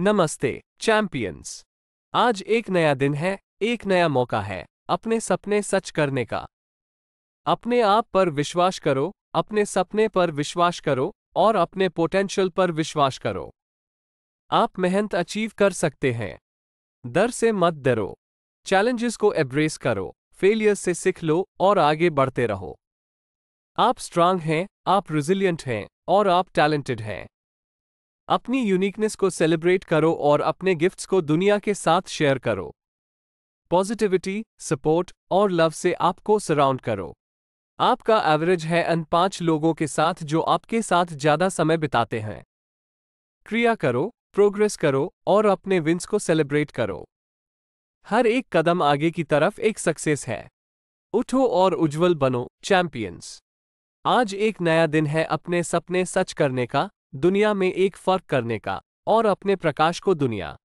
नमस्ते चैंपियंस आज एक नया दिन है एक नया मौका है अपने सपने सच करने का अपने आप पर विश्वास करो अपने सपने पर विश्वास करो और अपने पोटेंशियल पर विश्वास करो आप मेहनत अचीव कर सकते हैं डर से मत डरो चैलेंजेस को एब्रेस करो फेलियर से सीख लो और आगे बढ़ते रहो आप स्ट्रांग हैं आप रिजिलियंट हैं और आप टैलेंटेड हैं अपनी यूनिकनेस को सेलिब्रेट करो और अपने गिफ्ट्स को दुनिया के साथ शेयर करो पॉजिटिविटी सपोर्ट और लव से आपको सराउंड करो आपका एवरेज है अन पांच लोगों के साथ जो आपके साथ ज्यादा समय बिताते हैं क्रिया करो प्रोग्रेस करो और अपने विंस को सेलिब्रेट करो हर एक कदम आगे की तरफ एक सक्सेस है उठो और उज्जवल बनो चैंपियंस आज एक नया दिन है अपने सपने सच करने का दुनिया में एक फर्क करने का और अपने प्रकाश को दुनिया